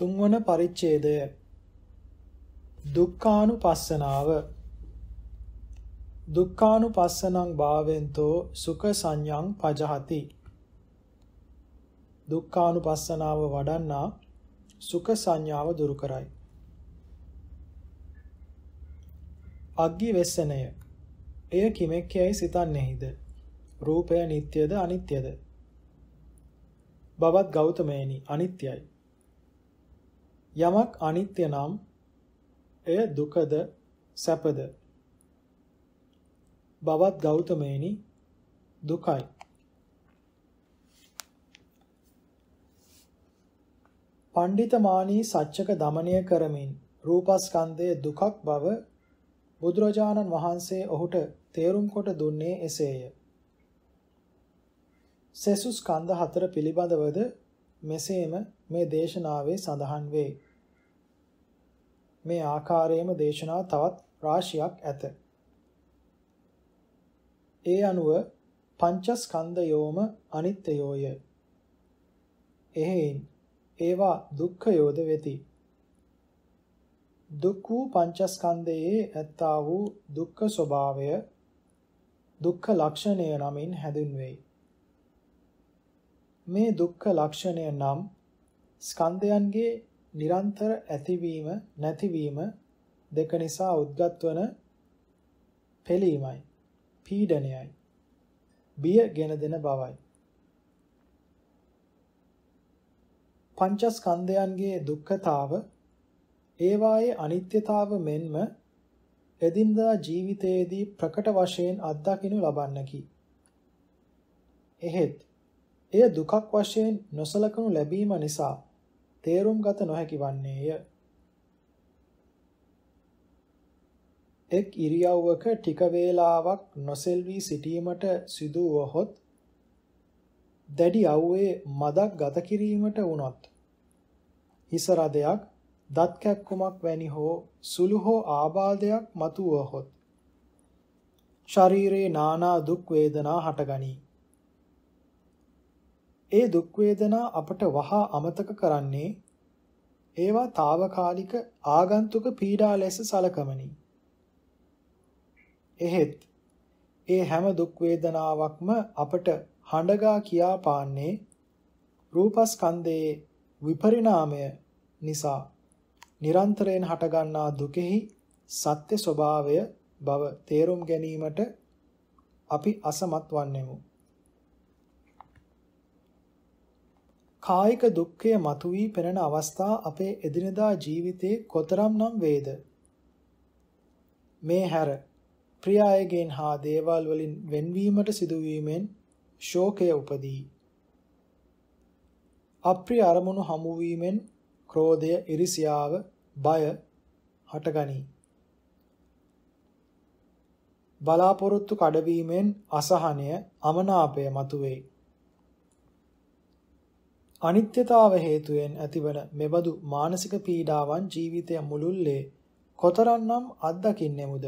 තුන්වන පරිච්ඡේදය දුක්ඛානුපස්සනාව දුක්ඛානුපස්සනං භාවෙන්තෝ සුඛ සංඥං පජහති දුක්ඛානුපස්සනාව වඩන්නා සුඛ සංඥාව දුරු කරයි අග්ගි වෙස්සනය එය කිමෙක් යයි සිතන්නේහිද රූපය නිට්ටයද අනිත්‍යද බවත් ගෞතමයනි අනිත්‍යයි යමක් අනිත්‍ය නම් එය දුකද සැපද බවත් ගෞතමයෙනි දුකයි පණ්ඩිතමානී සච්චක දමණය කරමින් රූපස්කන්ධයේ දුකක් බව බුදුරජාණන් වහන්සේ ඔහුට තේරුම් කොට දුන්නේ එසේය. සෙසු ස්කන්ධ හතර පිළිබඳවද මෙසේම මේ දේශනාවේ සඳහන් වේ. මේ ආකාරයේම දේශනා තවත් රාශියක් ඇත. ඒ අනුව පංචස්කන්ධයෝම අනිත්‍යයෝය. එහෙයින් ඒවා දුක්ඛයෝද වෙති. දුක් වූ පංචස්කන්ධයේ ඇත්තා වූ දුක්ඛ ස්වභාවය දුක්ඛ ලක්ෂණය නමින් හැඳින්වෙයි. මේ දුක්ඛ ලක්ෂණය නම් ස්කන්ධයන්ගේ නිරන්තර ඇතිවීම නැතිවීම දෙක නිසා උද්ගත් වන පෙළීමයි පීඩනයයි බිය ගෙන දෙන බවයි පංචස්කන්ධයන්ගේ දුක්ඛතාව ඒවායේ අනිත්‍යතාව මෙන්ම එදින්දා ජීවිතයේදී ප්‍රකට වශයෙන් අත්දකිනු ලබන්නකි. එහෙත් එය දුකක් වශයෙන් නොසලකනු ලැබීම නිසා තේරුම් ගත නොහැකි වන්නේය. එක් ඉරියව්වක ටික වේලාවක් නොසෙල්වී සිටීමට සිදු වහොත් දැඩි අවුවේ මදක් ගත කිරීමට වුණොත් හිස රදයක් දත් කැක්කුමක් වැනි හෝ සුළු හෝ ආබාධයක් මතුවහොත් ශරීරේ නානා දුක් වේදනා හටගනී ඒ දුක් වේදනා අපට වහා අමතක කරන්නේ ඒවා తాවකාලික ආගන්තුක පීඩා ලෙස සලකමනි. එහෙත් ඒ හැම දුක් වේදනාවක්ම අපට හඬගා කියා පාන්නේ රූපස්කන්ධයේ විපරිණාමය නිසා නිරන්තරයෙන් හටගන්නා දුකෙහි සත්‍ය ස්වභාවය බව තේරුම් ගැනීමට අපි අසමත් වන්නෙමු. කායික දුක්ඛය මතුවී පෙනෙන අවස්ථා අපේ එදිනදා ජීවිතේ කොතරම්නම් වේද? මේ හැර ප්‍රිය අයගෙන් හා දේවල් වලින් වෙන්වීමට සිදුවීමෙන් ශෝකය උපදී. අප්‍රිය අරමුණු හමු වීමෙන් ක්‍රෝධය, ඉරිසියාව, බය හටගනී. බලාපොරොත්තු කඩවීමෙන් අසහනය, අමනාපය මතුවේ. අනිත්‍යතාව හේතුවෙන් ඇතිවන මෙබඳු මානසික පීඩාවන් ජීවිතය මුළුල්ලේ කොතරම්නම් අත්දකින්නෙමුද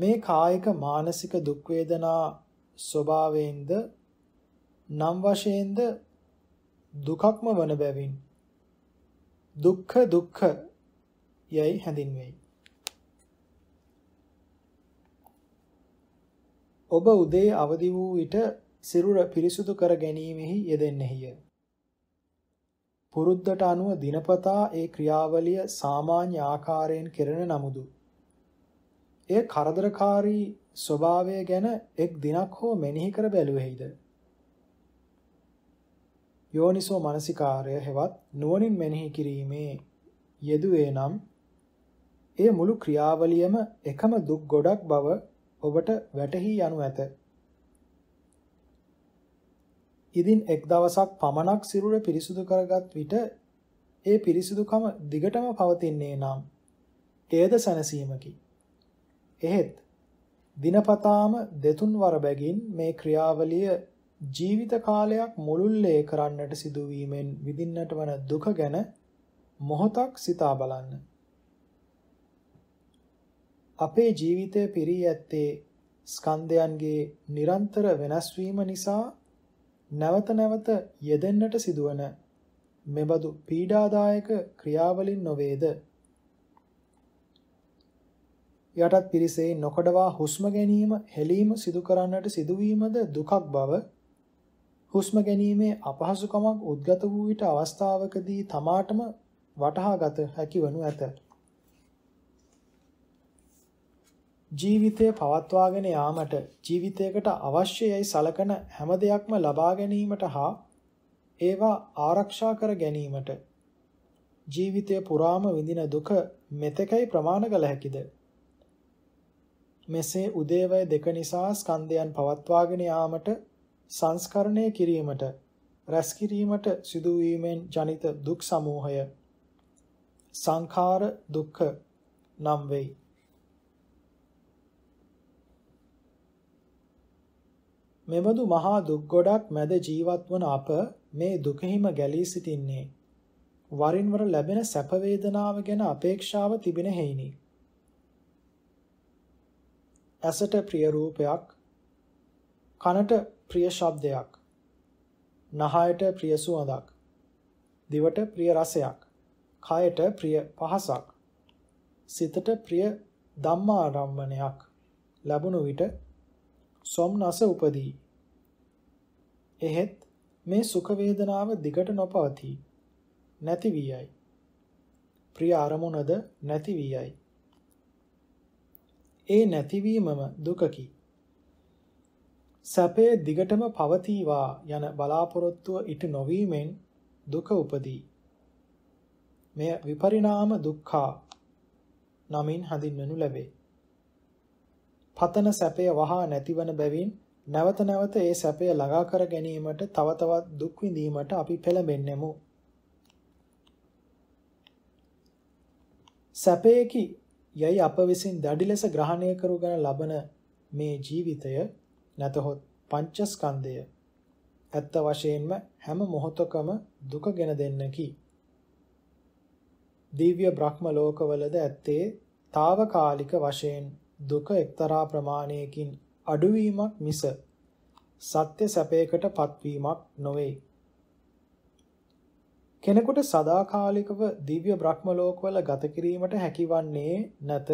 මේ කායික මානසික දුක් වේදනා ස්වභාවයෙන්ද නම් වශයෙන්ද දුකක්ම වන බැවින් දුක්ඛ දුක්ඛ යයි හැඳින්වෙයි ඔබ උදේ අවදි වූ විට සිරුර පිරිසුදු කර ගැනීමෙහි යෙදෙන්නේය. පුරුද්දට අනුව දිනපතා ඒ ක්‍රියාවලිය සාමාන්‍ය ආකාරයෙන් කෙරෙන නමුදු ඒ කරදරකාරී ස්වභාවය ගැන එක් දිනක් හෝ මෙනෙහි කර බැලුවෙහිද යෝනිසෝ මනසිකාරය හෙවත් නුවණින් මෙනෙහි කිරීමේ යෙදුවේ නම් ඒ මුළු ක්‍රියාවලියම එකම දුක් ගොඩක් බව ඔබට වැටහි යනු ඇත ඉදින් එක් දවසක් පමණක් සිරුර පිරිසුදු කරගත් විට ඒ පිරිසුදුකම දිගටම පවතින්නේ නම් එයද සැනසීමකි. එහෙත් දිනපතාම දෙතුන් වර බැගින් මේ ක්‍රියාවලිය ජීවිත කාලයක් මුළුල්ලේ කරන්නට සිදුවීමෙන් විඳින්නට වන දුක ගැන මොහොතක් සිතා බලන්න. අපේ ජීවිතය පිරී ඇත්තේ ස්කන්ධයන්ගේ නිරන්තර වෙනස් වීම නිසා නැවත නැවත යෙදෙන්නට සිදුවන මෙබඳු පීඩාදායක ක්‍රියාවලින් නොවේද යටත් පිරිසේ නොකඩවා හුස්ම ගැනීම හෙලීම සිදු කරන්නට සිදුවීමද දුකක් බව හුස්ම ගැනීමේ අපහසුකමක් උද්ගත වූ විට අවස්ථාවකදී තමාටම වටහා ගත හැකි වනු ඇත. ජීවිතය පවත්වාගෙන යාමට ජීවිතයකට අවශ්‍යයි සලකන හැම දෙයක්ම ලබා ගැනීමට හා ඒවා ආරක්ෂා කර ගැනීමට ජීවිතය පුරාම විඳින දුක මෙතෙකයි ප්‍රමාණ කළ හැකිද මෙසේ උදේවය දෙක නිසා ස්කන්ධයන් පවත්වාගෙන යාමට සංස්කරණය කිරීමට රැස් කිරීමට සිදුවීමෙන් ජනිත දුක් සමූහය සංඛාර දුක්ඛ නම් වෙයි මෙබඳු මහා දුක් ගොඩක් මැද ජීවත් වන අප මේ දුකෙහිම ගැලී සිටින්නේ. වරින් වර ලැබෙන සැප වේදනාව ගැන අපේක්ෂාව තිබෙන හේිනි. ඇසට ප්‍රිය රූපයක්, කනට ප්‍රිය ශබ්දයක්, නහයට ප්‍රිය සුවඳක්, දිවට ප්‍රිය රසයක්, කයට ප්‍රිය පහසක්, සිතට ප්‍රිය ධම්මාරම්මණයක් ලැබුණු විට සොම්නස උපදී. එහෙත් මේ සුඛ වේදනාව දිගට නොපවතී. නැති වියයි. ප්‍රිය අරමුණද නැති වියයි. ඒ නැතිවීමම දුකකි. සැපේ දිගටම පවතිවා යන බලාපොරොත්තුව ඉටු නොවීමෙන් දුක උපදී. මෙය විපරිණාම දුක්ඛා නමින් හඳින්වනු ලැබේ. පතන සැපය වහා නැතිවන බැවින් නැවත නැවත ඒ සැපය ළඟා කර ගැනීමට තව තවත් දුක් විඳීමට අපි පෙළඹෙන්නෙමු. සැපයේකි යයි අප විසින් දැඩි ලෙස ග්‍රහණය කරගෙන ලබන මේ ජීවිතය නැතහොත් පංචස්කන්ධය ඇත්ත වශයෙන්ම හැම මොහොතකම දුක ගෙන දෙන්නකි. දිව්‍ය බ්‍රහ්ම ලෝකවලද ඇත්තේ తాවකාලික වශයෙන් දුක එක්තරා ප්‍රමාණයකින් අඩුවීමක් මිස සත්‍ය සැපයකට පත්වීමක් නොවේ. කෙනෙකුට සදාකාලිකව දිව්‍ය බ්‍රහ්මලෝකවල ගත කිරීමට හැකිවන්නේ නැත.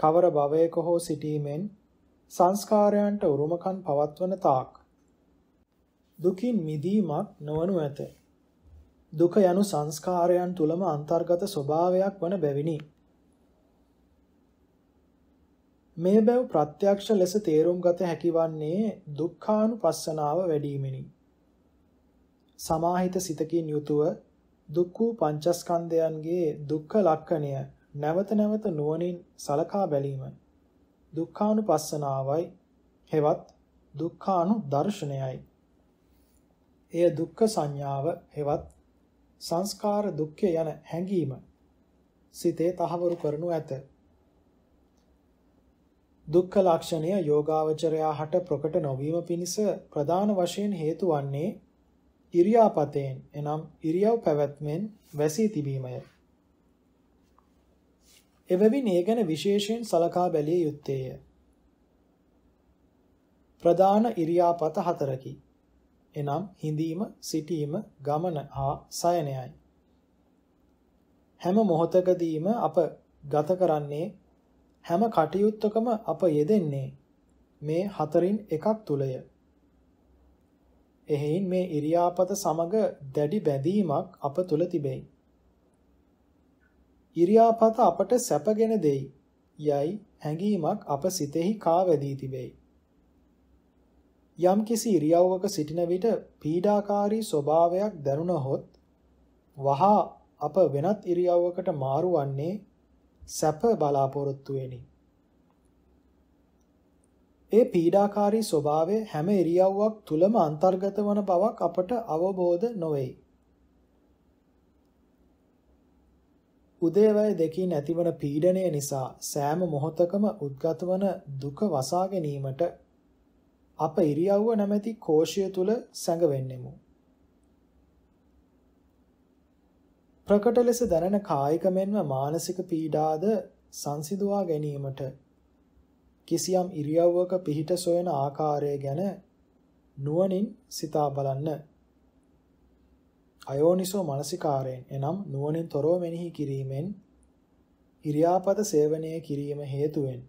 කවර භවයක හෝ සිටීමෙන් සංස්කාරයන්ට උරුමකම් පවත්වන තාක් දුකින් මිදීමක් නොවනු ඇත. දුක යනු සංස්කාරයන් තුලම අන්තර්ගත ස්වභාවයක් වන බැවිනි. මේ බැව් ප්‍රත්‍යක්ෂ ලෙස තේරුම් ගත හැකිවන්නේ දුක්ඛානුපස්සනාව වැඩිමෙනි. සමාහිත සිතකින් යුතුව දුක් වූ පංචස්කන්ධයන්ගේ දුක්ඛ ලක්ෂණය නැවත නැවත නුවණින් සලකා බැලීම දුක්ඛානුපස්සනාවයි හෙවත් දුක්ඛානු දර්ශනයයි. එය දුක්ඛ සංඥාව හෙවත් සංස්කාර දුක්ඛය යන හැඟීම සිතේ තහවුරු කරනු ඇත. දුක්ඛ ලක්ෂණය යෝගාවචරයා හට ප්‍රකට නොවීම පිණිස ප්‍රධාන වශයෙන් හේතු වන්නේ ඉරියාපතෙන් එනම් ඉරියව් පැවැත්මෙන් වැසී තිබීමය. එවැවින් ඒ ගැන විශේෂයෙන් සලකා බැලිය යුත්තේය. ප්‍රධාන ඉරියාපත හතරකි. එනම් හිඳීම, සිටීම, ගමන හා සයනයයි. හැම මොහොතකදීම අප ගත කරන්නේ හැම කටයුත්තකම අප යෙදෙන්නේ මේ හතරින් එකක් තුලය. එහෙයින් මේ ඉරියාපත සමග දැඩි බැඳීමක් අප තුල තිබෙයි. ඉරියාපත අපට සැපගෙන දෙයි යයි හැඟීමක් අප සිතෙහි කාවැදී තිබෙයි. යම්කිසි ඉරියව්වක සිටින විට පීඩාකාරී ස්වභාවයක් දැනුණහොත් වහා අප වෙනත් ඉරියව්වකට මාරු වන්නේ සැප බලාපොරොත්තු වෙනි. ඒ පීඩාකාරී ස්වභාවය හැම ඉරියව්වක් තුලම අන්තර්ගත වන බවක් අපට අවබෝධ නොවේ. උදේවැය දෙකින් ඇතිවන පීඩනය නිසා සෑම මොහොතකම උද්ගත වන දුක වසා ගැනීමට අප ඉරියව්ව නැමැති කෝෂය තුල සැඟවෙන්නෙමු. ප්‍රකට ලෙස දැනෙන කායික මෙන්ම මානසික පීඩාද සංසිඳුවා ගැනීමට කිසියම් ඉරියව්වක පිහිට සොයන ආකාරය ගැන නුවණින් සිතා බලන්න. අයෝනිසෝ මානසිකාරයෙන් එනම් නුවණින් තොරව මෙනෙහි කිරීමෙන් ඉරියාපත සේවනය කිරීම හේතුවෙන්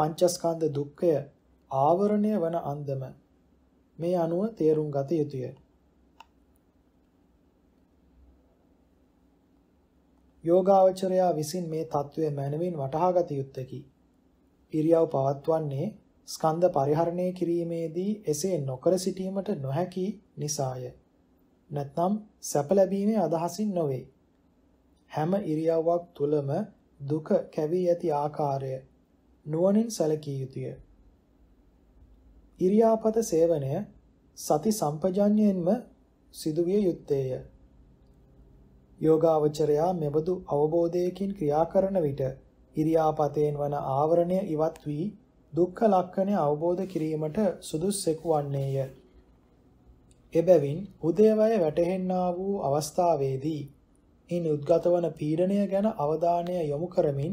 පංචස්කන්ධ දුක්ඛය ආවරණය වන අන්දම මේ අනුව තේරුම් ගත යුතුය. යෝගාවචරයා විසින් මේ తත්වයේ මනවින් වටහාගත යුත්තකි. ඉරියව් පවත්වන්නේ ස්කන්ධ පරිහරණය කිරීමේදී එසේ නොකර සිටීමට නොහැකි නිසාය. නැත්නම් සැප ලැබීමේ අදහසින් නොවේ. හැම ඉරියව්වක් තුළම දුක කැවී ඇති ආකාරය නුවණින් සැලකිය යුතුය. ඉරියාපත සේවනය සති සම්පජඤ්ඤයෙන්ම සිදුවිය යුත්තේය. යෝගාවචරයා මෙබඳු අවබෝධයකින් ක්‍රියා කරන විට ඉරියාපතේන් වන ආවරණය ඉවත් වී දුක්ඛ ලක්ෂණය අවබෝධ කිරීමට සුදුස්සෙකු වන්නේය. එබැවින් උදේවය වැටහෙන්නා වූ අවස්ථාවේදී ඉන් උද්ගතවන පීඩණය ගැන අවධානය යොමු කරමින්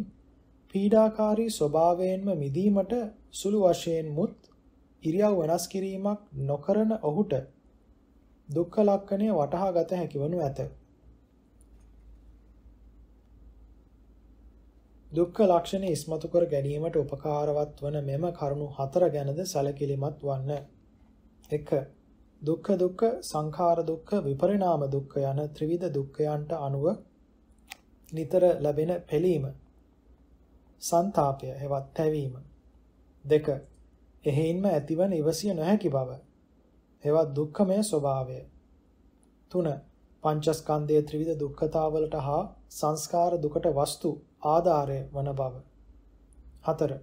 පීඩාකාරී ස්වභාවයෙන්ම මිදීමට සුළු වශයෙන් මුත් ඉරියව් වෙනස් කිරීමක් නොකරන ඔහුට දුක්ඛ ලක්ෂණය වටහා ගත හැකි වනු ඇත. දුක්ඛ ලක්ෂණ ඉස්මතු කර ගැනීමට උපකාරවත් වන මෙම කරුණු හතර ගැනද සැලකිලිමත් වන්න. 1. දුක්ඛ දුක්ඛ සංඛාර දුක්ඛ විපරිණාම දුක්ඛ යන ත්‍රිවිධ දුක්ඛයන්ට අනුව නිතර ලැබෙන පෙළීම සන්තාපය හෙවත් තැවීම. 2. එහෙයින්ම ඇතිවන ඉවසිය නොහැකි බව. හෙවත් දුක්ඛමය ස්වභාවය. 3. පංචස්කන්ධයේ ත්‍රිවිධ දුක්ඛතාවලට හා සංස්කාර දුකට වස්තු ආධාරය වන බව. 4.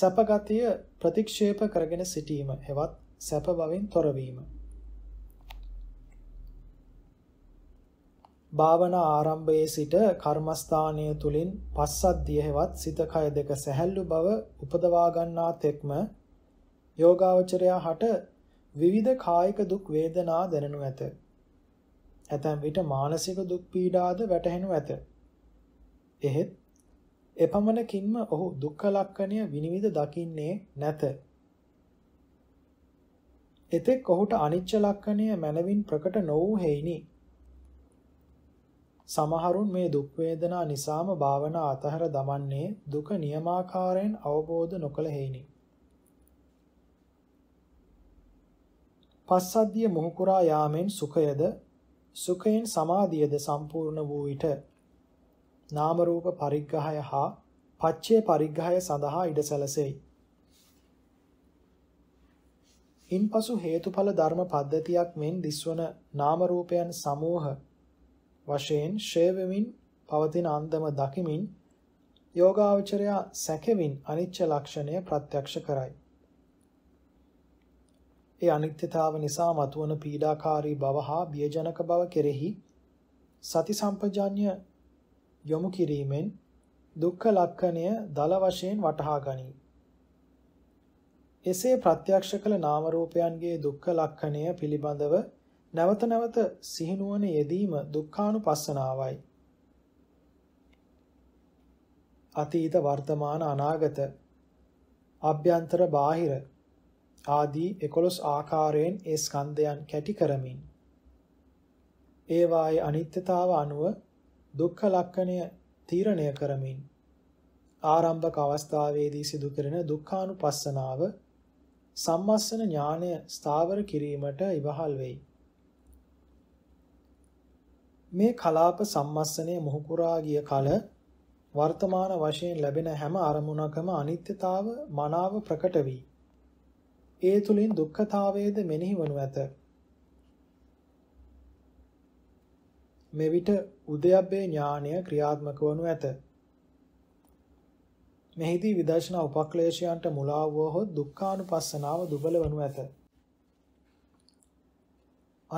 සැපගතිය ප්‍රතික්ෂේප කරගෙන සිටීම හෙවත් සැප බවින් තොරවීම. භාවනා ආරම්භයේ සිට කර්මස්ථානය තුලින් පස්සද්ධිය හෙවත් සිත කය දෙක සැහැල්ලු බව උපදවා ගන්නා තෙක්ම යෝගාවචරයා හට විවිධ කායික දුක් වේදනා දැනෙනු ඇත. ඇතැම් විට මානසික දුක් පීඩාද වැටහෙනු ඇත. එහෙත් එපමණකින්ම ඔහු දුක්ඛ ලක්ෂණය විනිවිද දකින්නේ නැත. එතෙක් ඔහුට අනිච්ච ලක්ෂණය මනවින් ප්‍රකට නොවූ හේිනි. සමහරුන් මේ දුක් වේදනා නිසාම භාවනා අතහැර දමන්නේ දුක නියමාකාරයෙන් අවබෝධ නොකළ හේිනි. පස්සද්ධිය මොහුකුරා යාමෙන් සුඛයද සුඛයෙන් සමාධියද සම්පූර්ණ වූ විට නාම රූප පරිග්‍රහය හා පච්චේ පරිග්‍රහය සඳහා ඉඩ සැලසෙයි. ඉන්පසු හේතුඵල ධර්ම පද්ධතියක් මෙන් දිස්වන නාම රූපයන් සමූහ වශයෙන් ෂේවමින් පවතින අන්දම දකිමින් යෝගාවචරය සැකෙමින් අනිච්ච ලක්ෂණය ප්‍රත්‍යක්ෂ කරයි. ඒ අනිත්‍යතාව නිසා මතුවන පීඩාකාරී බව හා බියජනක බව කෙරෙහි සති සම්පජාඤ්‍ය යොමු කිරීමෙන් දුක්ඛ ලක්ෂණය දල වශයෙන් වටහා ගනී. එසේ ප්‍රත්‍යක්ෂ කළ නාම රූපයන්ගේ දුක්ඛ ලක්ෂණය පිළිබඳව නැවත නැවත සිහිනුවන යෙදීම දුක්ඛානුපස්සනාවයි. අතීත වර්තමාන අනාගත අභ්‍යන්තර බාහිර ආදී 11 ආකාරයෙන් ඒ ස්කන්ධයන් කැටි කරමින් ඒවායේ අනිත්‍යතාව අනුව දුක්ඛ ලක්ෂණය තීරණය කරමින් ආරම්භක අවස්ථාවේදී සිදු කරන දුක්ඛානුපස්සනාව සම්මස්සන ඥානය ස්ථාවර කිරීමට ඉවහල් වෙයි. මේ කලාප සම්මස්සනයේ මොහුකුරා ගිය කල වර්තමාන වශයෙන් ලැබෙන හැම අරමුණකම අනිත්‍යතාව මනාව ප්‍රකට වී ඒ තුලින් දුක්ඛතාවයේද මෙනෙහි වනු ඇත. මෙවිට උද්‍යප්පේ ඥානය ක්‍රියාත්මක වනු ඇත. මෙහිදී විදර්ශනා උපක්ලේශයන්ට මුලා වූහොත් දුක්ඛානුපස්සනාව දුබල වනු ඇත.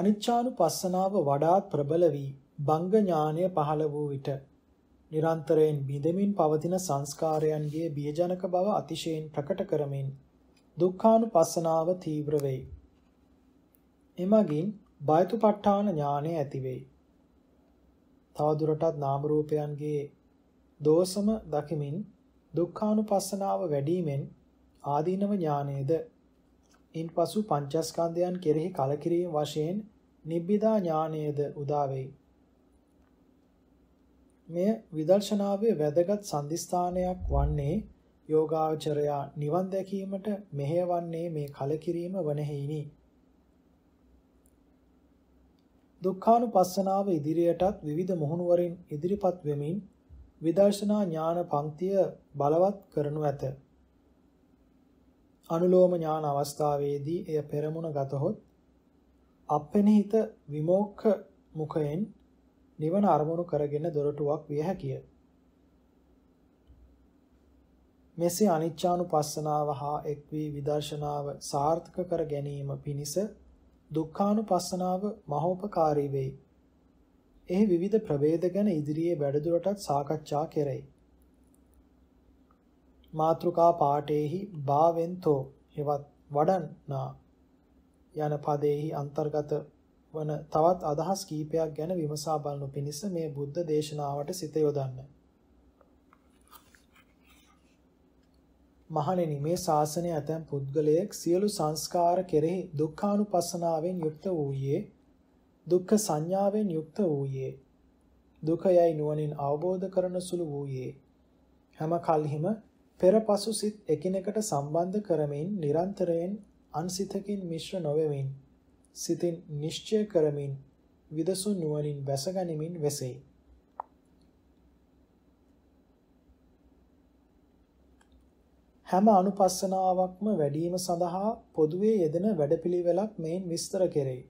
අනිච්චානුපස්සනාව වඩාත් ප්‍රබල වී බංග ඥානය පහළ වූ විට නිරන්තරයෙන් බිඳමින් පවතින සංස්කාරයන්ගේ බියජනක බව අතිශයින් ප්‍රකට කරමින් දුක්ඛානුපස්සනාව තීව්‍ර වෙයි. එමගින් බයතුපට්ඨාන ඥානය ඇති වෙයි. තවදුරටත් නාම රූපයන්ගේ දෝෂම දකිමින් දුක්ඛානුපස්සනාව වැඩිමෙන් ආදීනව ඥානේද ඉන්පසු පංචස්කන්ධයන් කෙරෙහි කලකිරීම වශයෙන් නිබ්බිදා ඥානේද උදා වෙයි. මෙය විදර්ශනාවේ වැදගත් සම්දිස්ථානයක් වන්නේ යෝගාචරයා නිවන් දැකීමට මෙහෙයවන්නේ මේ කලකිරීම වනෙහිනි. දුක්ඛානුපස්සනාව ඉදිරියටත් විවිධ මුහුණුවරින් ඉදිරිපත් වෙමින් විදර්ශනා ඥාන පන්තිය බලවත් කරනු ඇත. අනුලෝම ඥාන අවස්ථාවේදී එය පෙරමුණ ගතහොත් අපෙනෙහිත විමෝක්ඛ මුඛයෙන් නිවන අරමුණු කරගෙන දොරටුවක් විය හැකිය. මෙසේ අනිච්චානුපස්සනාව හා එක් වී විදර්ශනාව සාර්ථක කර ගැනීම පිණිස දුක්ඛානුපස්සනාව මහෝපකාරී වෙයි. එහි විවිධ ප්‍රභේද ගැන ඉදිරියේ වැඩිදුරටත් සාකච්ඡා කෙරෙයි. මාත්‍රුකා පාඨේහි භාවෙන්තෝ හෙවත් වඩන්නා යන පදේහි අන්තර්ගත වන තවත් අදහස් කීපයක් ගැන විමසා බලනු පිණිස මේ බුද්ධ දේශනාවට සිත යොදන්නේ මහණෙනි මේ ශාසනය ඇතැම් පුද්ගලයෙක් සියලු සංස්කාර කෙරෙහි දුක්ඛානුපස්සනාවෙන් යුක්ත වූයේ දුක්ඛ සංඥාවෙන් යුක්ත වූයේ දුකයයි නුවණින් අවබෝධ කරන සුළු වූයේ හැම කල්හිම පෙරපසු සිත් එකිනෙකට සම්බන්ධ කරමින් නිරන්තරයෙන් අන්සිතකින් මිශ්‍ර නොවෙමින් සිතින් නිශ්චය කරමින් විදසු නුවණින් වැසගනිමින් වෙසෙයි හැම අනුපස්සනාවක්ම වැඩිම සඳහා පොදුවේ යෙදෙන වැඩපිළිවෙලක් මෙයින් විස්තර කෙරේ.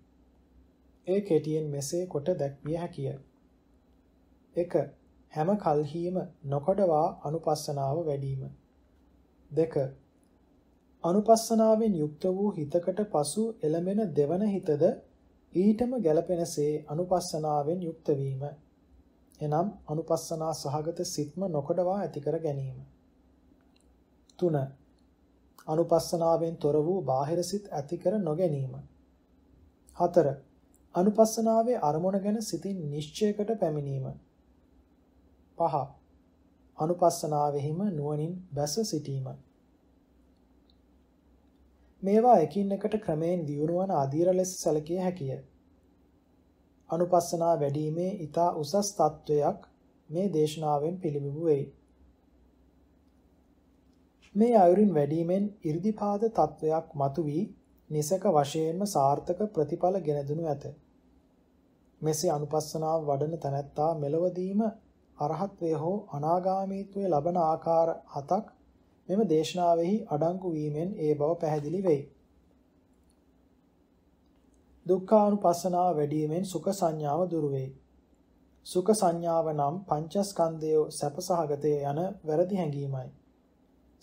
ඒ කෙටියෙන් මෙසේ කොට දැක්විය හැකිය. 1. හැම කල්හිම නොකඩවා අනුපස්සනාව වැඩිම. 2. අනුපස්සනාවෙන් යුක්ත වූ හිතකට පසු එළඹෙන දෙවන හිතද ඊටම ගැළපෙනසේ අනුපස්සනාවෙන් යුක්ත වීම. එනම් අනුපස්සනා සහගත සිත්ම නොකඩවා ඇති කර ගැනීම. 3 අනුපස්සනාවෙන් තොර වූ බාහිර සිත් ඇති කර නොගැනීම 4 අනුපස්සනාවේ අරමුණ ගැන සිතින් නිශ්චයකට පැමිණීම 5 අනුපස්සනාවෙහිම නුවණින් බැස සිටීම මේවා එකින් එකට ක්‍රමයෙන් දියුණුවන අධීර ලෙස සැලකිය හැකිය අනුපස්සනා වැඩිීමේ ඊතා උසස් තත්වයක් මේ දේශනාවෙන් පිළිබිඹු වෙයි මේ අයුරින් වැඩිමෙන් 이르දිපාද තත්වයක් මතුවී නිසක වශයෙන්ම සාර්ථක ප්‍රතිඵල ගෙනදෙනු ඇත. මෙසේ අනුපස්සනාව වඩන තැනැත්තා මෙලවදීම අරහත්වය හෝ අනාගාමීත්වය ලබන ආකාර හතක් මෙම දේශනාවෙහි අඩංගු වීමෙන් ඒ බව පැහැදිලි වෙයි. දුක්ඛානුපස්සනාව වැඩිමෙන් සුඛ සංඥාව දුරු වෙයි. සුඛ සංඥාව නම් පංචස්කන්ධය සැපසහගතය යන වැරදි හැඟීමයි.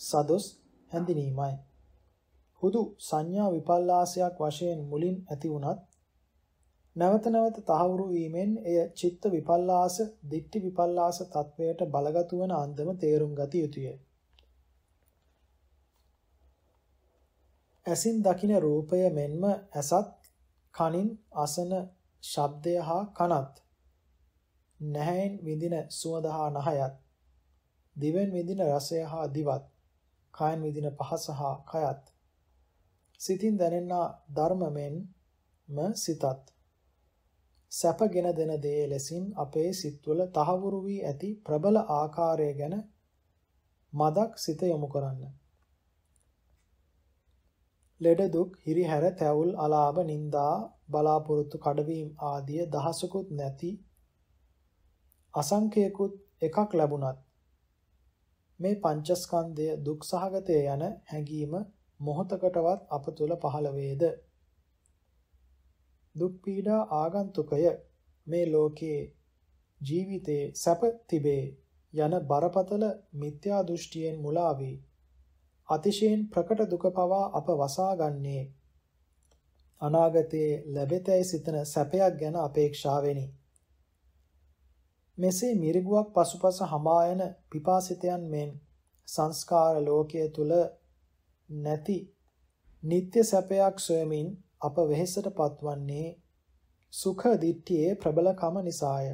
සදොස් හැඳිනීමයි. හුදු සංඥා විපල්ලාසයක් වශයෙන් මුලින් ඇති වුණත් නැවත නැවත තහවුරු වීමෙන් එය චිත්ත විපල්ලාස, දික්ටි විපල්ලාස තත්වයට බලගතු වන අන්දම තේරුම් ගත යුතුය. ඇසින් දකින රූපය මෙන්ම ඇසත් කනින් අසන ශබ්දය හා කනත් නැහැයින් විඳින සුවඳ හා නහයත් දිවෙන් විඳින රසය හා දිවත් කායන් විදින පහස හා කයත් සිතින් දැනෙනා ධර්මමෙන්ම සිතත් සැපගෙන දෙන දේ ලෙසින් අපේ සිත්වල තහවුරු වී ඇති ප්‍රබල ආකාරය ගැන මදක් සිත යොමු කරන්න. ලෙඩ දුක් හිරිහැර තැවුල් අලාභ නිന്ദා බලාපොරොත්තු කඩවීම ආදී දහසකුත් නැති අසංකේකුත් එකක් ලැබුණත් මේ පංචස්කන්ධය දුක් සහගතය යන හැඟීම මොහතකටවත් අප තුල පහළ වේද දුක් පීඩා ආගන්තුකය මේ ලෝකයේ ජීවිතේ සැප තිබේ යන බරපතල මිත්‍යා දෘෂ්ටියෙන් මුලා වී අතිශයින් ප්‍රකට දුක පවා අප වසාගන්නේ අනාගතයේ ලැබෙතැයි සිතන සැපයක් ගැන අපේක්ෂාවෙනි. මෙසේ මිරිගුවක් පසුපස හමා යන පිපාසිතයන් මෙන් සංස්කාර ලෝකයේ තුල නැති නিত্য සැපයක් සොයමින් අප වෙහෙසට පත්වන්නේ සුඛ දිට්ඨියේ ප්‍රබලකම නිසාය.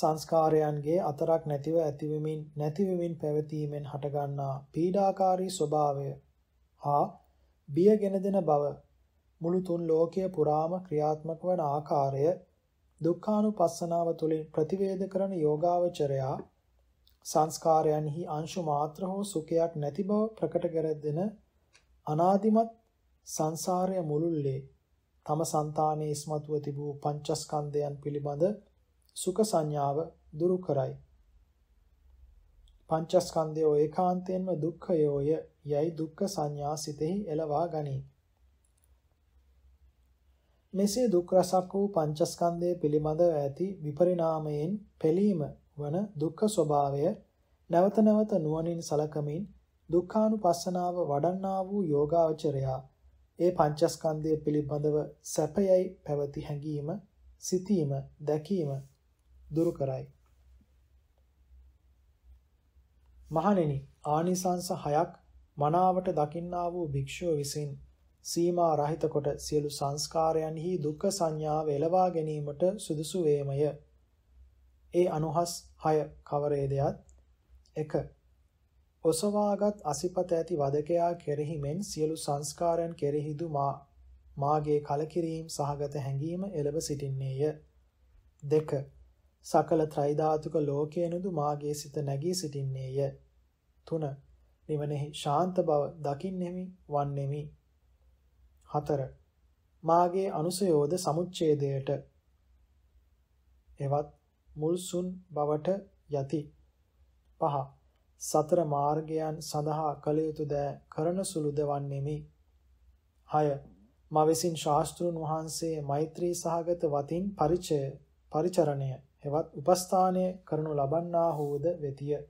සංස්කාරයන්ගේ අතරක් නැතිව ඇතිවෙමින් නැතිවෙමින් පැවතීමෙන් හටගන්නා පීඩාකාරී ස්වභාවය හා බියගෙන දෙන බව මුළු තුන් ලෝකය පුරාම ක්‍රියාත්මක වන ආකාරය දුක්ඛානුපස්සනාව තුළින් ප්‍රතිවේධ කරන යෝගාවචරයා සංස්කාරයන්හි අංශු මාත්‍ර හෝ සුඛයක් නැති බව ප්‍රකට කර දෙන අනාදිමත් සංසාරය මුළුල්ලේ තම సంతානයේ ඉස්මතුව තිබූ පංචස්කන්ධයන් පිළිබඳ සුඛ සංඥාව දුරු කරයි. පංචස්කන්ධය ඒකාන්තයෙන්ම දුක්ඛයෝය යයි දුක්ඛ සංඥා සිතෙහි එළවා ගනී. මෙසේ දුක් රසක් වූ පංචස්කන්ධය පිළිබඳව ඇති විපරිණාමයෙන් පෙළීම වන දුක්ඛ ස්වභාවය නැවත නැවත නුවණින් සලකමින් දුක්ඛානුපස්සනාව වඩන්නා වූ යෝගාවචරයා ඒ පංචස්කන්ධය පිළිබඳව සැපයයි පැවති හැඟීම සිතීම දැකීම දුරු කරයි මහණෙනි ආනිසංස හයක් මනාවට දකින්නා වූ භික්ෂුව විසින් සීමා රහිත කොට සියලු සංස්කාරයන්හි දුක්ඛ සංඥාව එළවා ගැනීමට සුදුසු වේමය. ඒ අනුහස් 6 කවරේදයත් 1. ඔසවාගත් අසිපත ඇති වදකයා කෙරෙහි මෙන් සියලු සංස්කාරයන් කෙරෙහිදු මා මාගේ කලකිරීම සහගත හැඟීම එළව සිටින්නේය. 2. සකල ත්‍රිධාතුක ලෝකයේනුදු මාගේ සිත නැගී සිටින්නේය. 3. නිවනෙහි ශාන්ත බව දකින්නෙමි වන්නෙමි. 4 මාගේ අනුසයෝද සමුච්ඡේදයට එවත් මුල්සුන් බවට යති 5 සතර මාර්ගයන් සඳහා කළ යුතු දෑ කරන සුළුද වන්නේමි 6 මා විසින් ශාස්ත්‍රුන් වහන්සේ මෛත්‍රී සහගත වතින් පරිචය පරිචරණය එවත් උපස්ථානය කරනු ලබන්නා හෝද වෙතිය